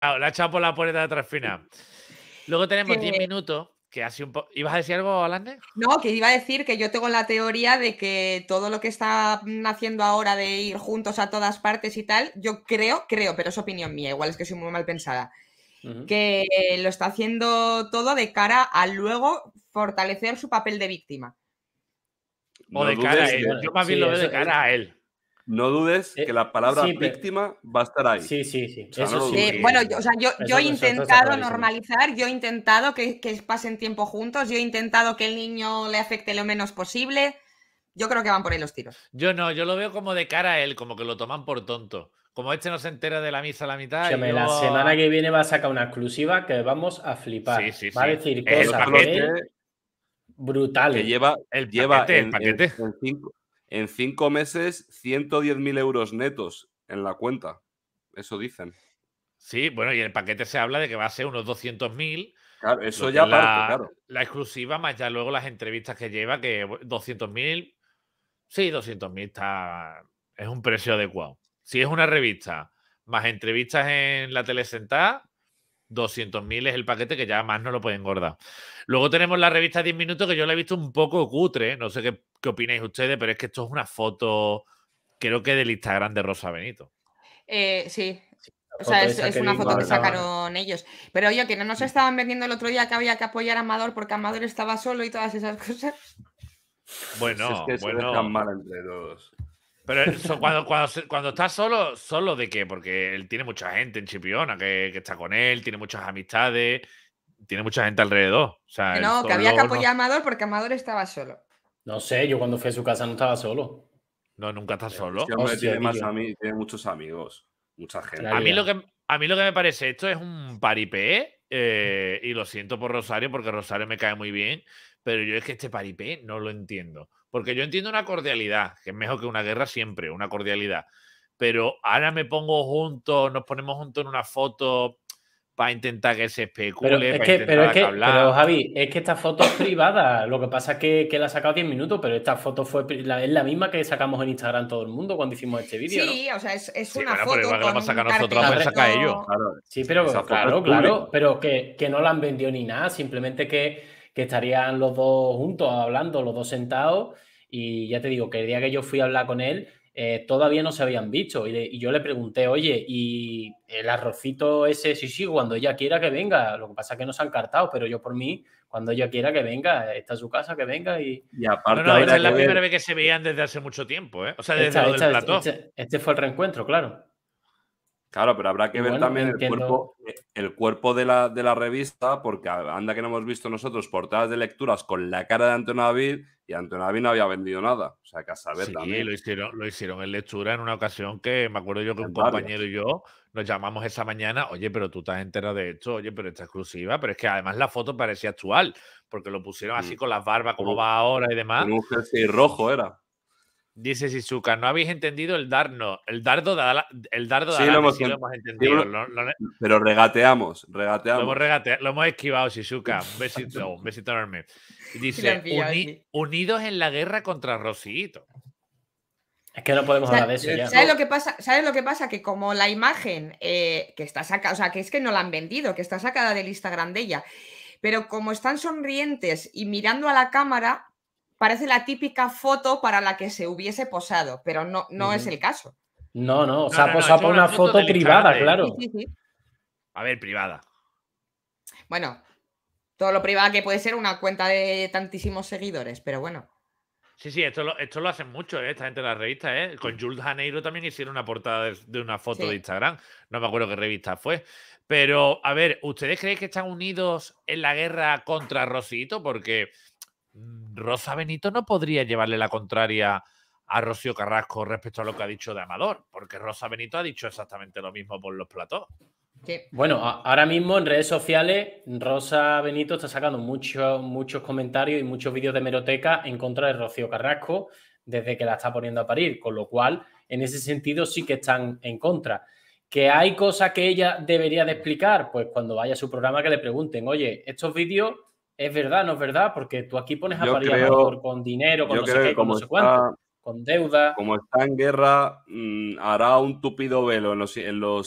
la ha echado por la puerta de atrás Luego tenemos 10 minutos, que un ¿Ibas a decir algo, Alande? No, que iba a decir que yo tengo la teoría de que todo lo que está haciendo ahora de ir juntos a todas partes y tal, yo creo, creo, pero es opinión mía, igual es que soy muy mal pensada, que lo está haciendo todo de cara a luego fortalecer su papel de víctima. O de cara a él. Yo más bien lo veo de cara a él. No dudes eh, que la palabra víctima va a estar ahí. Sí, sí, sí. eso bueno, yo, o sea, yo, he intentado normalizar, yo he intentado que, pasen tiempo juntos, yo he intentado que el niño le afecte lo menos posible. Yo creo que van por ahí los tiros. Yo no, yo lo veo como de cara a él, como que lo toman por tonto. Como este no se entera de la misa a la mitad. La semana que viene va a sacar una exclusiva que vamos a flipar. Sí, sí, va a decir cosas brutales. Que lleva, el paquete, el paquete en cinco meses 110.000 euros netos en la cuenta. Eso dicen. Sí, bueno, y el paquete se habla de que va a ser unos 200.000. Claro, eso ya para la, La exclusiva, más ya luego las entrevistas que lleva, que 200.000. Sí, 200.000 está. Es un precio adecuado. Si es una revista más entrevistas en la telesentada, 200.000 es el paquete que ya más no lo puede engordar. Luego tenemos la revista 10 minutos que yo la he visto un poco cutre, no sé qué qué opináis ustedes, pero es que esto es una foto, creo que del Instagram de Rosa Benito. Eh, sí. o sea, es, una foto que sacaron ellos. Pero oye, que no nos estaban vendiendo el otro día que había que apoyar a Amador porque Amador estaba solo y todas esas cosas. Bueno, que bueno. mal entre todos. Pero eh, cuando, cuando, está solo, ¿solo de qué? Porque él tiene mucha gente en Chipiona que, está con él, tiene muchas amistades, tiene mucha gente alrededor. no, que había que apoyar a Amador porque Amador estaba solo. No sé, yo cuando fui a su casa no estaba solo. No, nunca está este solo. Oh, tiene, muchos amigos, mucha gente. A mí, lo que, a mí lo que me parece esto es un paripé, eh, y lo siento por Rosario, porque Rosario me cae muy bien, pero yo es que este paripé no lo entiendo. Porque yo entiendo una cordialidad, que es mejor que una guerra siempre, una cordialidad. Pero ahora me pongo junto, nos ponemos juntos en una foto para intentar que se especule. Pero es, que, pero pero Javi, es que esta foto es privada. Lo que pasa es que, que la ha sacado 10 minutos, pero esta foto fue la, es la misma que sacamos en Instagram todo el mundo cuando hicimos este vídeo. Sí, o sea, es, es una foto. Pero vamos a sacar nosotros, sacar ellos. Claro. Sí, pero claro, claro, pero que, no la han vendido ni nada, simplemente que, que estarían los dos juntos hablando, los dos sentados. Y ya te digo que el día que yo fui a hablar con él, eh, todavía no se habían visto. Y, yo le pregunté, oye, ¿y el arrocito ese? Sí, sí, cuando ella quiera que venga. Lo que pasa es que no se han cartado, pero yo por mí, cuando ella quiera que venga, está en su casa, que venga y... Y aparte... No, es la primera vez que se veían desde hace mucho tiempo, ¿eh? O sea, desde el lo este, este fue el reencuentro, claro. Claro, pero habrá que ver también eh, el cuerpo, de la, de la revista, porque anda que no hemos visto nosotros portadas de lecturas con la cara de Antonio David y Antonio David no había vendido nada. O sea, que a saber sí, también. Lo hicieron, lo hicieron en lectura en una ocasión que me acuerdo yo que un compañero y yo nos llamamos esa mañana, oye, pero tú estás entera de esto, oye, pero esta exclusiva, pero es que además la foto parecía actual, porque lo pusieron así mm. con las barbas, como va ahora y demás. rojo era. Dice Sisuka, no habéis entendido el dardo, el dardo de el dardo sí, lo, hemos entendido. pero regateamos, regateamos. Hemos lo hemos, esquivado, Sisuka. Un besito, un enorme. Dice, unidos en la guerra contra Rocito. Es que no podemos hablar de eso ya. ¿Sabes lo que pasa? lo que pasa? Que como la imagen eh, que está sacada, o sea, que es que no la han vendido, que está sacada del Instagram de ella, pero como están sonrientes y mirando a la cámara, parece la típica foto para la que se hubiese posado, pero no, no es el caso. No, no, o sea, posado para pues una foto, privada, claro. A ver, privada. Bueno, todo lo privada que puede ser una cuenta de tantísimos seguidores, pero bueno. Sí, sí, esto lo, esto lo hacen mucho, ¿eh? esta gente de las revistas, ¿eh? Con Jules Janeiro también hicieron una portada de, una foto de Instagram. No me acuerdo qué revista fue. Pero, a ver, ¿ustedes creen que están unidos en la guerra contra Rosito? Porque Mm, Rosa Benito no podría llevarle la contraria a Rocío Carrasco respecto a lo que ha dicho de Amador, porque Rosa Benito ha dicho exactamente lo mismo por los platos. Bueno, ahora mismo en redes sociales, Rosa Benito está sacando muchos muchos comentarios y muchos vídeos de meroteca en contra de Rocío Carrasco desde que la está poniendo a parir, con lo cual, en ese sentido, sí que están en contra. ¿Que hay cosas que ella debería de explicar? Pues cuando vaya a su programa que le pregunten, oye, estos vídeos es verdad, no es verdad, porque tú aquí pones a yo con dinero, con no sé qué, con deuda. Como está en guerra, mm, hará un tupido velo en los,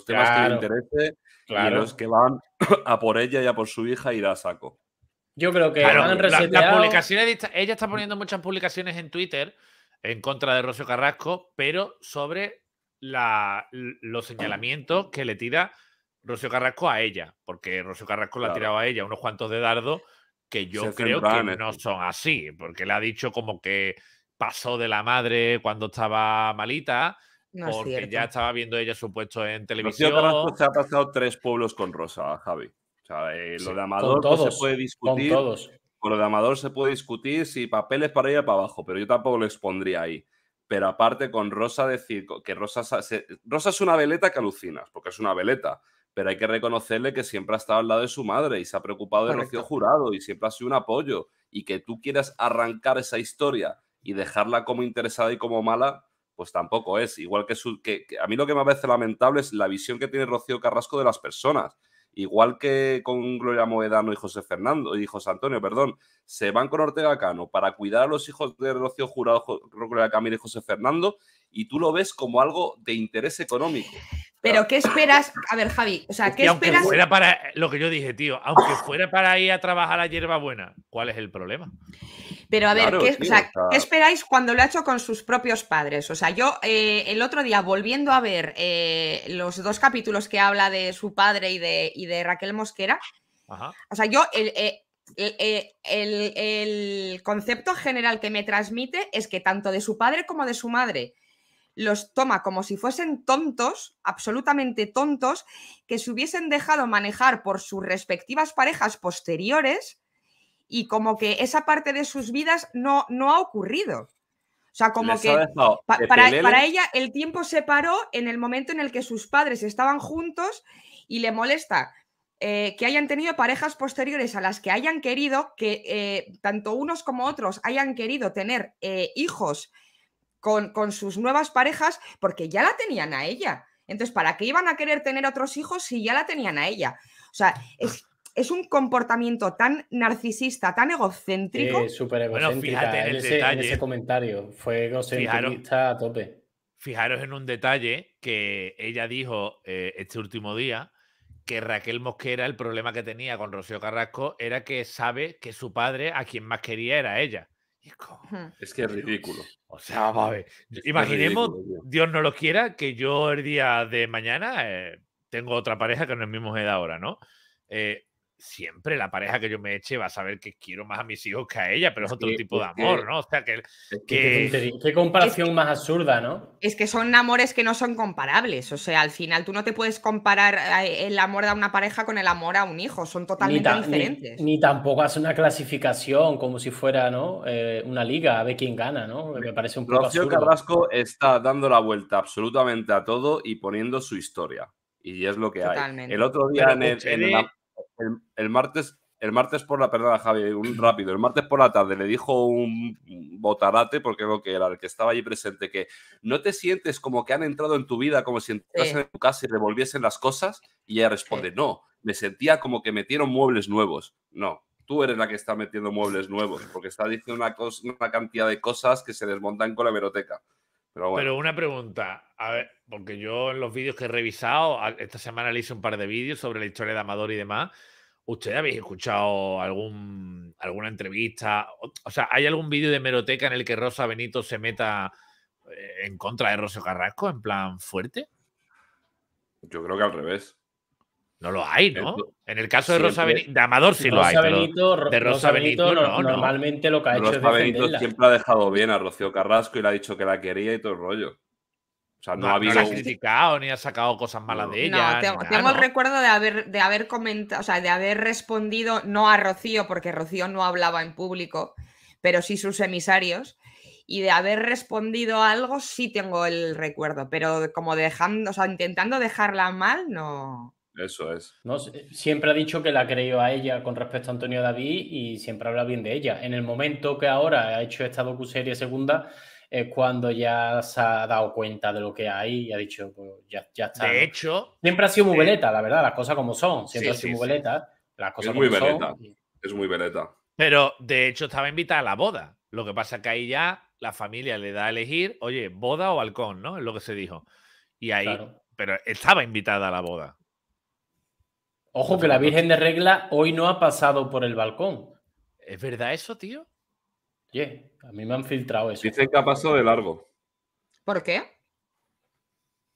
temas que le interese y los que van a por ella y a por su hija irá a saco. Yo creo que la publicación ella está poniendo muchas publicaciones en Twitter en contra de Rocío Carrasco, pero sobre la, los señalamientos que le tira Rocío Carrasco a ella, porque Rocío Carrasco la ha tirado a ella unos cuantos de dardo que yo creo que no son así, porque le ha dicho como que pasó de la madre cuando estaba malita, porque ya estaba viendo ella su puesto en televisión. se ha pasado tres pueblos con Rosa, Javi. O sea, eh, de Amador pues, se puede discutir. Con todos. Con lo de Amador se puede discutir si papeles para ella para abajo, pero yo tampoco lo expondría ahí. Pero aparte con Rosa decir que Rosa, Rosa es una veleta que alucinas, porque es una veleta pero hay que reconocerle que siempre ha estado al lado de su madre y se ha preocupado de Rocío Jurado y siempre ha sido un apoyo. Y que tú quieras arrancar esa historia y dejarla como interesada y como mala, pues tampoco es. Igual que, que, a mí lo que me parece lamentable es la visión que tiene Rocío Carrasco de las personas. Igual que con Gloria Moedano y José Fernando y José Antonio, perdón, se van con Ortega Cano para cuidar a los hijos de Rocío Jurado, Gloria Camila y José Fernando, y tú lo ves como algo de interés económico. Pero ¿qué esperas? A ver, Javi, o sea, ¿qué y aunque Fuera para, lo que yo dije, tío, aunque fuera para ir a trabajar a hierbabuena, ¿cuál es el problema? Pero a ver, ¿qué, esperáis cuando lo ha hecho con sus propios padres? O sea, yo eh, el otro día, volviendo a ver eh, los dos capítulos que habla de su padre y de, de Raquel Mosquera, o sea, yo eh, el concepto general que me transmite es que tanto de su padre como de su madre los toma como si fuesen tontos, absolutamente tontos, que se hubiesen dejado manejar por sus respectivas parejas posteriores y como que esa parte de sus vidas no, no ha ocurrido. O sea, como que para, ella el tiempo se paró en el momento en el que sus padres estaban juntos y le molesta eh, que hayan tenido parejas posteriores a las que hayan querido, que eh, tanto unos como otros hayan querido tener eh, hijos con, sus nuevas parejas porque ya la tenían a ella. Entonces, ¿para qué iban a querer tener otros hijos si ya la tenían a ella? O sea, ah. es, un comportamiento tan narcisista, tan egocéntrico. súper fíjate en, ese, comentario. Fue egocentrista a tope. Fijaros en un detalle que ella dijo eh, este último día que Raquel Mosquera, el problema que tenía con Rocío Carrasco era que sabe que su padre a quien más quería era ella. Es que es ridículo. O sea, a Imaginemos, Dios no lo quiera, que yo el día de mañana eh, tengo otra pareja que no es mi mujer ahora, ¿no? Eh, siempre la pareja que yo me eche va a saber que quiero más a mis hijos que a ella, pero es otro tipo de amor, ¿no? O sea, que... Qué, comparación más absurda, ¿no? Es que son amores que no son comparables, o sea, al final tú no te puedes comparar eh, el amor de una pareja con el amor a un hijo, son totalmente diferentes. Ni, tampoco hace una clasificación como si fuera, ¿no? Eh, una liga, a ver quién gana, ¿no? Me parece un poco Rocío Carrasco está dando la vuelta absolutamente a todo y poniendo su historia. Y es lo que Totalmente. El otro día en el el, martes, el martes por la, perdona Javi, un rápido, el martes por la tarde le dijo un botarate, porque creo que era el que estaba allí presente, que no te sientes como que han entrado en tu vida, como si entrasen en tu casa y revolviesen las cosas, y ella responde, no, me sentía como que metieron muebles nuevos. No, tú eres la que está metiendo muebles nuevos, porque está diciendo una, una cantidad de cosas que se desmontan con la biblioteca. Pero, bueno. Pero, una pregunta, a ver, porque yo en los vídeos que he revisado, esta semana le hice un par de vídeos sobre la historia de Amador y demás, ¿Ustedes habéis escuchado algún, alguna entrevista? O, sea, ¿hay algún vídeo de Meroteca en el que Rosa Benito se meta eh, en contra de Rocío Carrasco en plan fuerte? Yo creo que al revés. No lo hay, ¿no? En el caso de Rosa Benito, de Amador sí lo hay. de Rosa, Benito, normalmente lo que ha hecho es Rosa Benito siempre ha dejado bien a Rocío Carrasco y le ha dicho que la quería y todo el rollo. O sea, no, había ha criticado ni ha sacado cosas malas de ella. No, tengo, el recuerdo de haber, de haber comentado, o sea, de haber respondido no a Rocío, porque Rocío no hablaba en público, pero sí sus emisarios. Y de haber respondido algo, sí tengo el recuerdo, pero como dejando, o intentando dejarla mal, no. Eso es. No, eh, siempre ha dicho que la creyó a ella con respecto a Antonio David y siempre habla bien de ella. En el momento que ahora ha hecho esta docuserie segunda, es cuando ya se ha dado cuenta de lo que hay y ha dicho, pues ya, está. De hecho. Siempre ha sido muy veleta, la verdad, las cosas como son. Siempre ha sido muy veleta. Las cosas es muy veleta. Es muy veleta. Pero de hecho estaba invitada a la boda. Lo que pasa es que ahí ya la familia le da a elegir, oye, boda o balcón, ¿no? Es lo que se dijo. Y ahí. Pero estaba invitada a la boda. Ojo que la Virgen de Regla hoy no ha pasado por el balcón. ¿Es verdad eso, tío? Oye, a mí me han filtrado eso. Dicen que ha pasado de largo. ¿Por qué?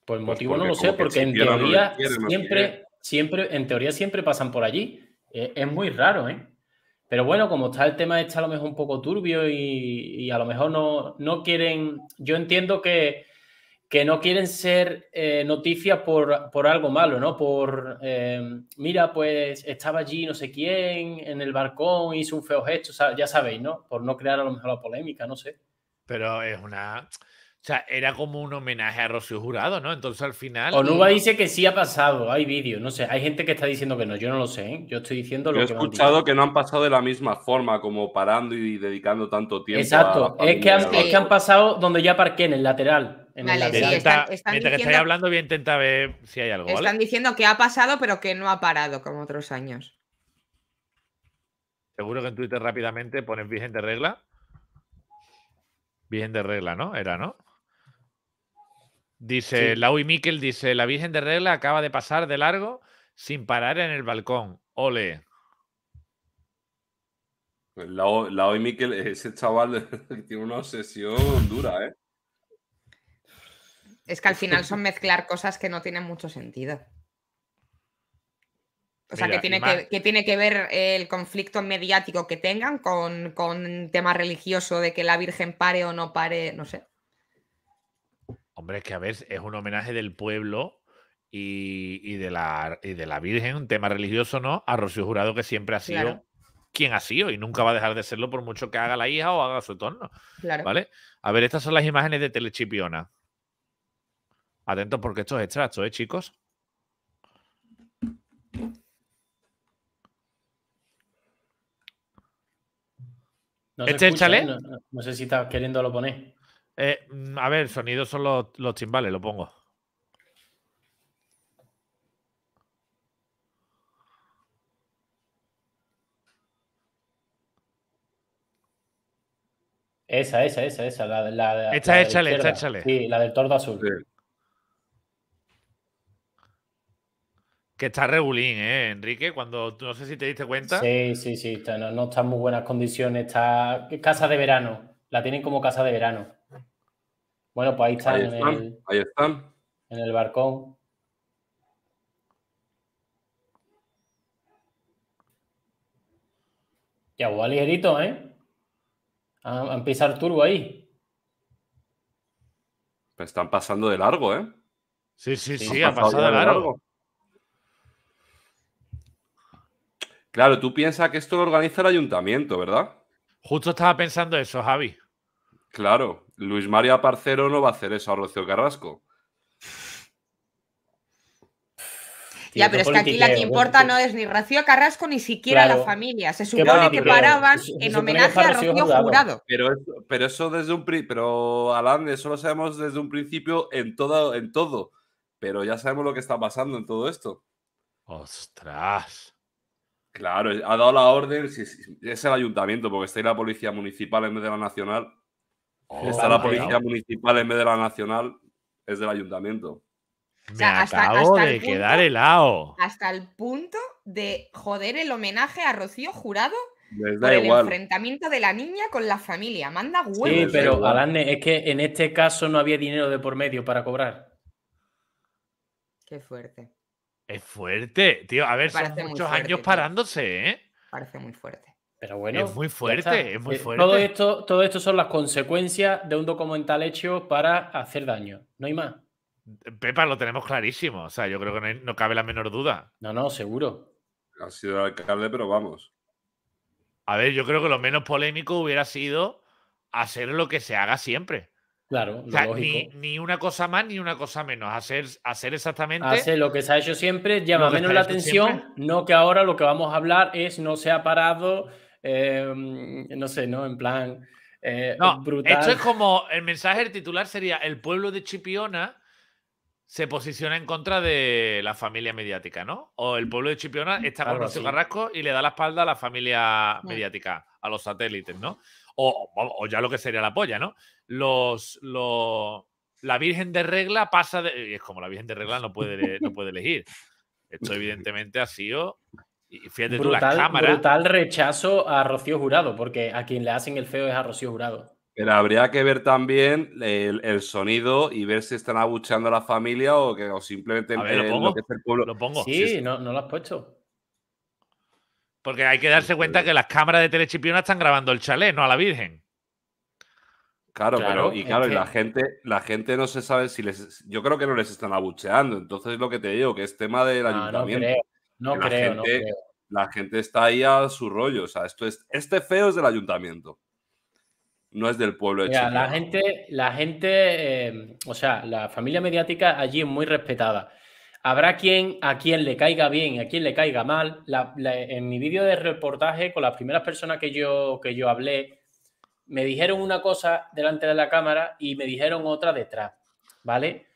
Pues el motivo no lo sé, porque en teoría siempre, siempre, en teoría siempre pasan por allí. E, es muy raro, ¿eh? Pero bueno, como está el tema está a lo mejor un poco turbio y, a lo mejor no quieren. Yo entiendo que que no quieren ser noticias eh, noticia por, por, algo malo, ¿no? Por, eh, mira, pues estaba allí no sé quién, en el balcón, hizo un feo gesto, ya sabéis, ¿no? Por no crear a lo mejor la polémica, no sé. Pero es una... O sea, era como un homenaje a Rocío Jurado, ¿no? Entonces al final. Onuba dice que sí ha pasado, hay vídeos, no sé, hay gente que está diciendo que no, yo no lo sé, ¿eh? yo estoy diciendo lo yo que. He escuchado que no han pasado de la misma forma, como parando y dedicando tanto tiempo. Exacto, es, que es que han pasado donde ya parqué, en el lateral vale, que hablando, voy a intentar ver si hay algo. Están diciendo que ha pasado, pero que no ha parado como otros años. Seguro que en Twitter rápidamente pones de regla. Virgen de regla, ¿no? Era, ¿no? Dice Lau y Miquel, dice, la Virgen de regla acaba de pasar de largo sin parar en el balcón. Ole. Pues Lau, Lau y Miquel, ese chaval tiene una obsesión dura, ¿eh? Es que al final son mezclar cosas que no tienen mucho sentido. O sea, que, tiene que, tiene que ver el conflicto mediático que tengan con, con tema religioso de que la Virgen pare o no pare, no sé. Hombre, es que a ver, es un homenaje del pueblo y, de, la, de la Virgen, un tema religioso, ¿no? A Rocío Jurado, que siempre ha sido quien ha sido y nunca va a dejar de serlo por mucho que haga la hija o haga su torno. ¿Vale? A ver, estas son las imágenes de Telechipiona. Atentos porque esto es extracto, ¿eh, chicos? este es échale. ¿eh? No, no, sé si estás queriendo lo poner. Eh, mm, a ver, sonidos son los, los lo pongo. Esa, esa, esa, esa. La, la, esta es échale, esta échale. Sí, la del tordo azul. Sí. Que está regulín, ¿eh, Enrique? Cuando no sé si te diste cuenta. Sí, sí, sí, no, está en muy buenas condiciones. Está casa de verano. La tienen como casa de verano. Bueno, pues ahí están. Ahí están. En el, ahí están. barcón. Ya va ligerito, ¿eh? A, a turbo ahí. están pasando de largo, ¿eh? Sí, sí, sí, ha pasado de largo. Claro, tú piensas que esto lo organiza el ayuntamiento, ¿verdad? Justo estaba pensando eso, Javi. Claro, Luis María Parcero no va a hacer eso a Rocío Carrasco. Ya, pero es que aquí la que importa no es ni Rocío Carrasco ni siquiera la familia. Se supone que paraban en homenaje a Rocío Jurado. Pero, pero eso desde un pero Alan, eso lo sabemos desde un principio en todo, en todo. Pero ya sabemos lo que está pasando en todo esto. Ostras. Claro, ha dado la orden, es, el ayuntamiento, porque está ahí la policía municipal en vez de la nacional. Oh, está la policía municipal en vez de la nacional, es del ayuntamiento. hasta, el punto, quedar Hasta el punto de joder el homenaje a Rocío Jurado por el enfrentamiento de la niña con la familia. Manda huevos. Sí, pero Alan, es que en este caso no había dinero de por medio para cobrar. Qué fuerte. Es fuerte, tío. A ver, son muchos años parándose, ¿eh? Parece muy fuerte. Pero bueno. Es muy fuerte, eh, es muy fuerte. Todo esto, todo esto son las consecuencias de un documental hecho para hacer daño. No hay más. Pepa, lo tenemos clarísimo. O sea, yo creo que no, no cabe la menor duda. No, no, seguro. Ha sido el alcalde, pero vamos. A ver, yo creo que lo menos polémico hubiera sido hacer lo que se haga siempre. Claro, Ni, una cosa más ni una cosa menos. Hacer, hacer exactamente. Hacer lo que se ha hecho siempre, llama menos la atención. No que ahora lo que vamos a hablar es no se ha parado, em, no sé, ¿no? En plan. Eh, brutal. Esto es como el mensaje del titular sería: el pueblo de Chipiona se posiciona en contra de la familia mediática, ¿no? O el pueblo de Chipiona está con Rocío Carrasco y le da la espalda a la familia mm. mediática, a los satélites, ¿no? o, ya lo que sería la polla, ¿no? los, la Virgen de Regla pasa de. Y es como la Virgen de Regla no puede, no puede elegir. Esto, evidentemente, ha sido. Y fíjate tú, Brutal rechazo a Rocío Jurado, porque a quien le hacen el feo es a Rocío Jurado. Pero habría que ver también el, sonido y ver si están abucheando a la familia o que simplemente ¿lo, pongo? Sí, no, no lo has puesto. Porque hay que darse cuenta que las cámaras de Telechipiona están grabando el chalet, no a la Virgen. Claro, pero, y claro, y la gente, la gente no se sabe si les. Yo creo que no les están abucheando. Entonces, lo que te digo, que es tema del ayuntamiento. No creo, no creo, La gente está ahí a su rollo. O sea, esto es. Este feo es del ayuntamiento. No es del pueblo de Chile. La gente, la gente, em, o sea, la familia mediática allí es muy respetada. Habrá quien a quien le caiga bien, a quien le caiga mal. en mi vídeo de reportaje, con las primeras personas que yo, que yo hablé, me dijeron una cosa delante de la cámara y me dijeron otra detrás, ¿vale?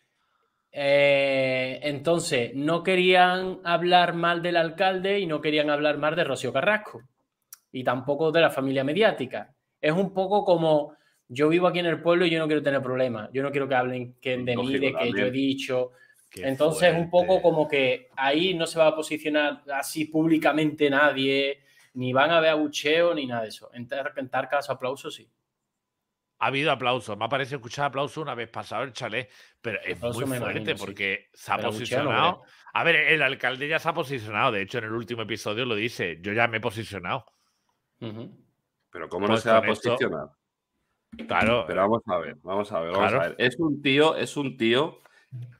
Eh, entonces, no querían hablar mal del alcalde y no querían hablar mal de Rocío Carrasco y tampoco de la familia mediática. Es un poco como yo vivo aquí en el pueblo y yo no quiero tener problemas, yo no quiero que hablen que de mí, de que yo he dicho. Entonces, es un poco como que ahí no se va a posicionar así públicamente nadie ni van a ver abucheo ni nada de eso. repente, cada caso aplausos sí. Ha habido aplausos. Me ha parecido escuchar aplauso una vez pasado el chalet, pero es muy fuerte porque se ha posicionado. a ver, el alcalde ya se ha posicionado. De hecho, en el último episodio lo dice. Yo ya me he posicionado. Pero ¿cómo pues no se ha posicionado? Claro. Pero vamos a ver, vamos a ver, vamos a ver. Es un tío, es un tío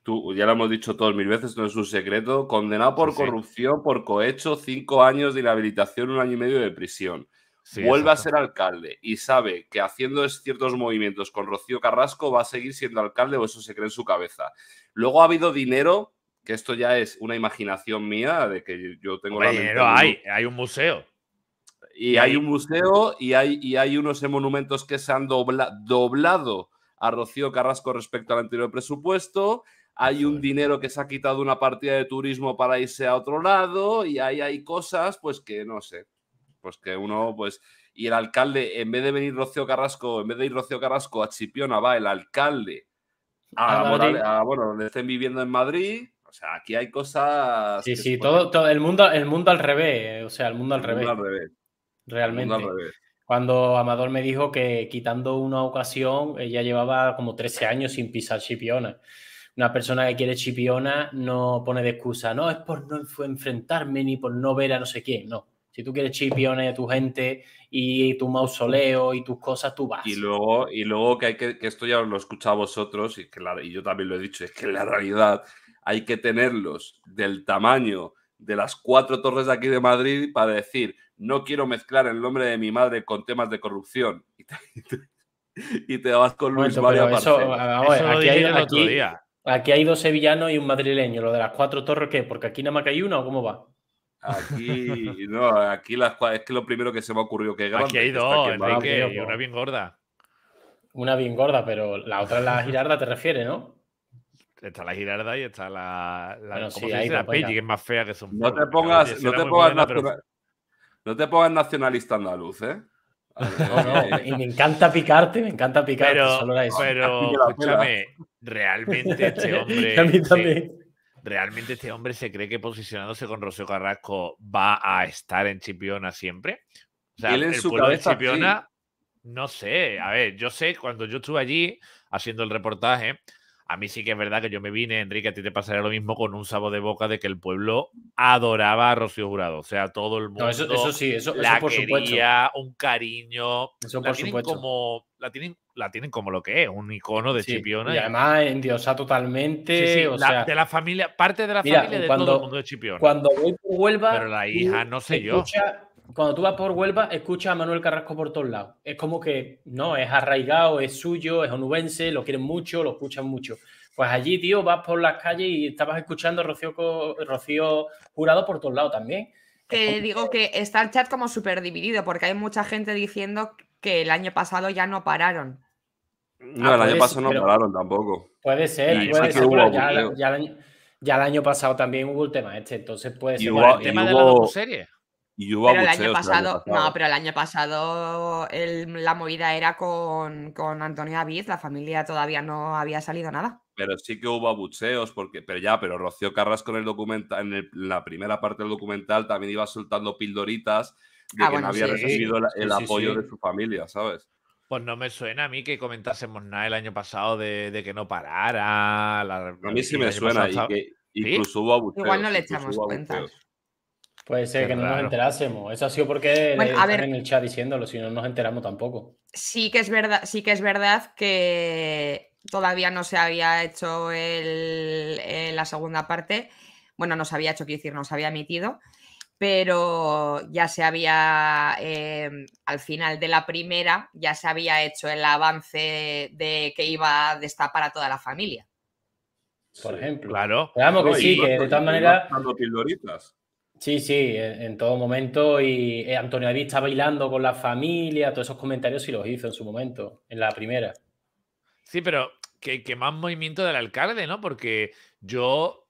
Tú, ya lo hemos dicho todos mil veces, no es un secreto, condenado por corrupción, por cohecho, cinco años de inhabilitación, un año y medio de prisión. Vuelve a ser alcalde y sabe que haciendo ciertos movimientos con Rocío Carrasco va a seguir siendo alcalde o eso se cree en su cabeza. Luego ha habido dinero, que esto ya es una imaginación mía de que yo tengo... la dinero hay, hay un museo. Y, hay, un museo y hay, hay unos monumentos que se han doblado a Rocío Carrasco respecto al anterior presupuesto, hay un dinero que se ha quitado una partida de turismo para irse a otro lado y ahí hay cosas pues que no sé, pues que uno pues y el alcalde en vez de venir Rocío Carrasco, en vez de ir Rocío Carrasco a Chipiona va el alcalde a, bueno, donde estén viviendo en Madrid, o sea, aquí hay cosas Sí, sí, todo, todo, el mundo el mundo al revés, o sea, el mundo al revés. al revés. Realmente cuando Amador me dijo que quitando una ocasión, ella llevaba como 13 años sin pisar Chipiona. Una persona que quiere Chipiona no pone de excusa, no es por no enfrentarme ni por no ver a no sé quién, no. Si tú quieres Chipiona y a tu gente y tu mausoleo y tus cosas, tú vas. Y luego, y luego que, hay que, esto ya lo escuchado vosotros y, que y yo también lo he dicho, es que en la realidad hay que tenerlos del tamaño de las cuatro torres de aquí de Madrid para decir, no quiero mezclar el nombre de mi madre con temas de corrupción. Y te, y vas con Luis bueno, aquí, hay, dos sevillanos y un madrileño. ¿Lo de las cuatro torres qué? ¿Porque aquí nada más que hay una o cómo va? Aquí, no, aquí las es que lo primero que se me ocurrió que grande, Aquí hay dos, Enrique, una bien gorda. Una bien gorda, pero la otra es la girarda, te refieres, ¿no? Está la girarda y está la. que es más fea que son. No te pongas, no te pongas no te pongas nacionalista andaluz, ¿eh? No, no. y me encanta picarte, me encanta picarte. Pero, escúchame, realmente este hombre. ¿Realmente este hombre se cree que posicionándose con Rocío Carrasco va a estar en Chipiona siempre? O sea, el su pueblo de Chipiona, no sé. A ver, yo sé, cuando yo estuve allí haciendo el reportaje, a mí sí que es verdad que yo me vine, Enrique, a ti te pasaría lo mismo con un sabo de boca de que el pueblo adoraba a Rocío Jurado. O sea, todo el mundo eso, sí, eso, la quería, un cariño. Eso por supuesto. como la tienen, la tienen como lo que es, un icono de Chipiona. Y además endiosa totalmente. Sí, sí, de la familia, parte de la familia de todo el mundo de Chipiona. Cuando vuelva, Pero la hija, no sé yo cuando tú vas por Huelva, escuchas a Manuel Carrasco por todos lados. Es como que, no, es arraigado, es suyo, es onubense, lo quieren mucho, lo escuchan mucho. Pues allí, tío, vas por las calles y estabas escuchando a Rocío, Rocío Jurado por todos lados también. Te digo que está el chat como súper dividido, porque hay mucha gente diciendo que el año pasado ya no pararon. No, el ah, año pasado no pararon tampoco. Puede ser, puede ser. ya, el año, pasado también hubo el tema este, entonces puede ser. el tema de la serie. Y hubo pero el año pasado, No, pero el año pasado la movida era con, con Antonio David, la familia todavía no había salido nada. Pero sí que hubo abucheos, porque, pero ya, pero Rocío Carrasco en el documental, en, la primera parte del documental también iba soltando pildoritas de ah, que no había recibido el, apoyo de su familia, ¿sabes? Pues no me suena a mí que comentásemos nada el año pasado de, que no parara. a mí sí me suena. incluso hubo abucheos, Igual no le echamos cuenta. Puede ser que no nos enterásemos. Eso ha sido porque le en el chat diciéndolo, si no nos enteramos tampoco. Sí que es verdad, sí que es verdad que todavía no se había hecho eh, la segunda parte. Bueno, no se había hecho, quiero decir, no se había emitido, pero ya se había, em, al final de la primera, ya se había hecho el avance de que iba a destapar a toda la familia. Por ejemplo. Claro. Veamos que sí, que de tal manera... Sí, sí, en todo momento. Y eh, Antonio David está bailando con la familia, todos esos comentarios sí los hizo en su momento, en la primera. Sí, pero que, más movimiento del alcalde, ¿no? Porque yo,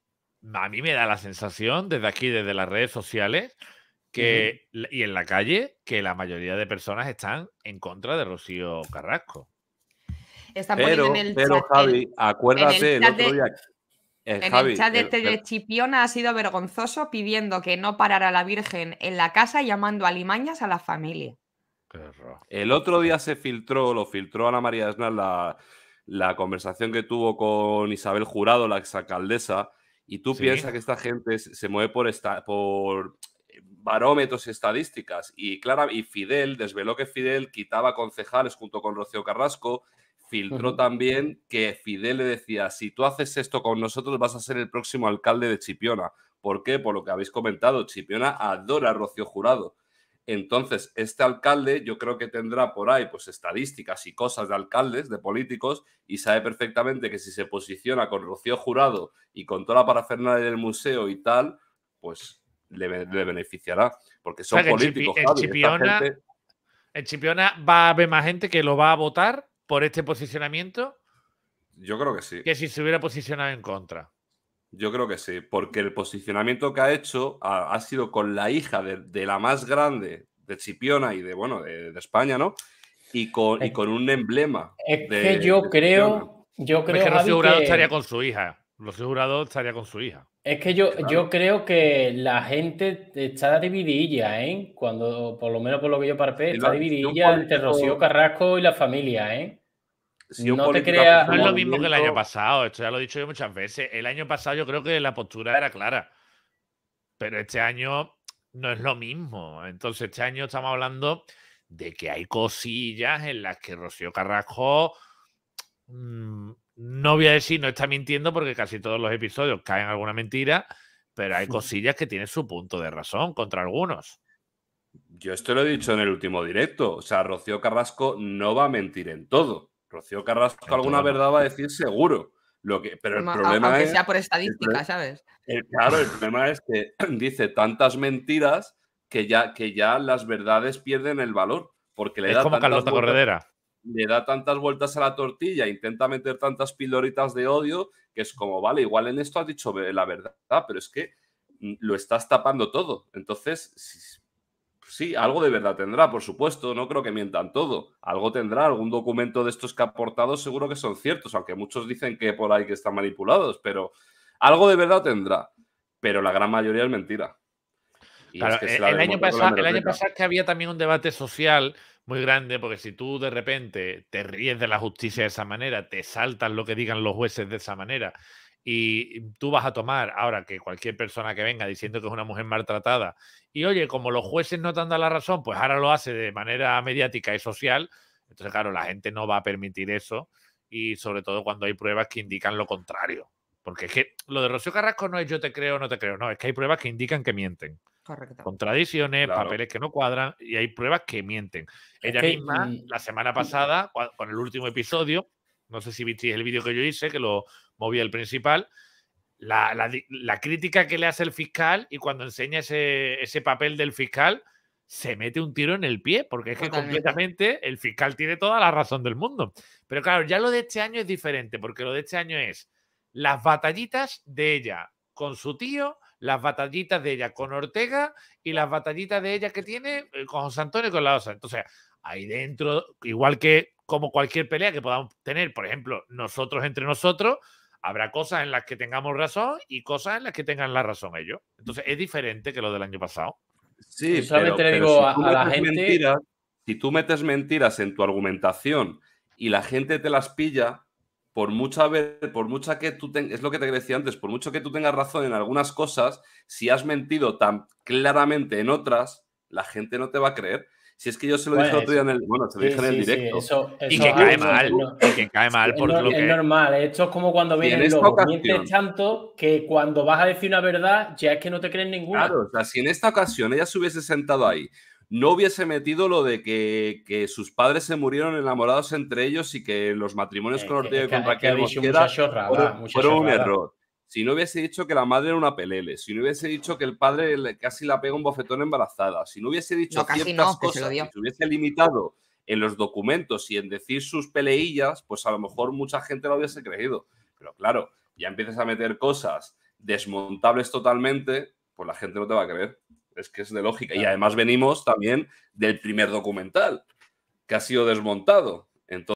a mí me da la sensación, desde aquí, desde las redes sociales, que, y en la calle, que la mayoría de personas están en contra de Rocío Carrasco. pero, el pero Javi, acuérdate el otro día, el chat este de Chipiona ha sido vergonzoso pidiendo que no parara la Virgen en la casa llamando a limañas a la familia. El otro día se filtró, lo filtró Ana María Esnar, la, conversación que tuvo con Isabel Jurado, la exalcaldesa, y tú piensas que esta gente se mueve por, por barómetros y estadísticas. Y, Clara, y Fidel desveló que Fidel quitaba concejales junto con Rocío Carrasco, filtró también que Fidel le decía, si tú haces esto con nosotros vas a ser el próximo alcalde de Chipiona. ¿Por qué? Por lo que habéis comentado, Chipiona adora a Rocío Jurado. Entonces, este alcalde yo creo que tendrá por ahí pues estadísticas y cosas de alcaldes, de políticos, y sabe perfectamente que si se posiciona con Rocío Jurado y con toda la parafernalia del museo y tal, pues le, beneficiará, porque son políticos. Chipiona va a haber más gente que lo va a votar por este posicionamiento? Yo creo que sí. Que si se hubiera posicionado en contra. Yo creo que sí, porque el posicionamiento que ha hecho ha, sido con la hija de, la más grande de Chipiona y de, bueno, de, España, ¿no? Y con, y con, un emblema. Es que yo creo, yo creo, que el Jurado estaría con su hija. los Jurado estaría con su hija. Es que yo, yo creo que la gente está dividida, ¿eh? Cuando, por lo menos por lo que yo parpé, está dividida entre Rocío Carrasco y la familia, ¿eh? no es lo mismo que el año pasado, esto ya lo he dicho yo muchas veces. El año pasado yo creo que la postura era clara, pero este año no es lo mismo. Entonces este año estamos hablando de que hay cosillas en las que Rocío Carrasco, mm, no voy a decir, no está mintiendo porque casi todos los episodios caen alguna mentira, pero hay cosillas que tienen su punto de razón contra algunos. Yo esto lo he dicho en el último directo, o sea, Rocío Carrasco no va a mentir en todo. Rocío Carrasco alguna verdad va a decir seguro. Lo que, pero el problema es. sea por estadística, ¿sabes? claro, el problema es que dice tantas mentiras que ya, que ya las verdades pierden el valor. Porque le da como Corredera. Le da tantas vueltas a la tortilla, intenta meter tantas pildoritas de odio, que es como, vale, igual en esto has dicho la verdad, pero es que mm, lo estás tapando todo. Entonces, sí, algo de verdad tendrá, por supuesto, no creo que mientan todo. Algo tendrá, algún documento de estos que ha aportado seguro que son ciertos, aunque muchos dicen que por ahí que están manipulados, pero algo de verdad tendrá. Pero la gran mayoría es mentira. E el, año pasado, que había también un debate social muy grande, porque si tú de repente te ríes de la justicia de esa manera, te saltas lo que digan los jueces de esa manera y tú vas a tomar ahora que cualquier persona que venga diciendo que es una mujer maltratada y oye, como los jueces no te han dado la razón, pues ahora lo hace de manera mediática y social, entonces claro, la gente no va a permitir eso y sobre todo cuando hay pruebas que indican lo contrario. Porque es que lo de Rocío Carrasco no es yo te creo no te creo, no, es que hay pruebas que indican que mienten. Correcto. Contradicciones, papeles que no cuadran y hay pruebas que mienten. Ella misma, mm, la semana mm. pasada, con el último episodio, no sé si visteis el vídeo que yo hice, que lo movía el principal, la, crítica que le hace el fiscal y cuando enseña ese, papel del fiscal, se mete un tiro en el pie, porque es que completamente el fiscal tiene toda la razón del mundo. Pero claro, ya lo de este año es diferente, porque lo de este año es las batallitas de ella con su tío, las batallitas de ella con Ortega y las batallitas de ella que tiene eh, con José Antonio y con la OSA. Entonces, ahí dentro, igual que como cualquier pelea que podamos tener, por ejemplo, nosotros entre nosotros, habrá cosas en las que tengamos razón y cosas en las que tengan la razón ellos. Entonces es diferente que lo del año pasado. Sí, si a, si tú metes mentiras en tu argumentación y la gente te las pilla, por mucha vez, por mucha que tú tengas, es lo que te decía antes, por mucho que tú tengas razón en algunas cosas, si has mentido tan claramente en otras, la gente no te va a creer. Si es que yo se lo dije el otro pues, día en el, bueno, se lo dije en el directo. y que cae mal, y que cae mal por lo es que... Es normal, esto es como cuando viene el lobo, mientes tanto que cuando vas a decir una verdad ya es que no te creen ninguna. Claro, o sea, si en esta ocasión ella se hubiese sentado ahí, no hubiese metido lo de que, que, sus padres se murieron enamorados entre ellos y que los matrimonios con Ortega y con Raquel fueron, un error si no hubiese dicho que la madre era una pelele, si no hubiese dicho que el padre casi la pega un bofetón embarazada, si no hubiese dicho que ciertas cosas, si se hubiese limitado en los documentos y en decir sus peleillas, pues a lo mejor mucha gente lo hubiese creído. Pero claro, ya empiezas a meter cosas desmontables totalmente, pues la gente no te va a creer. Es que es de lógica. Y además venimos también del primer documental, que ha sido desmontado. Entonces,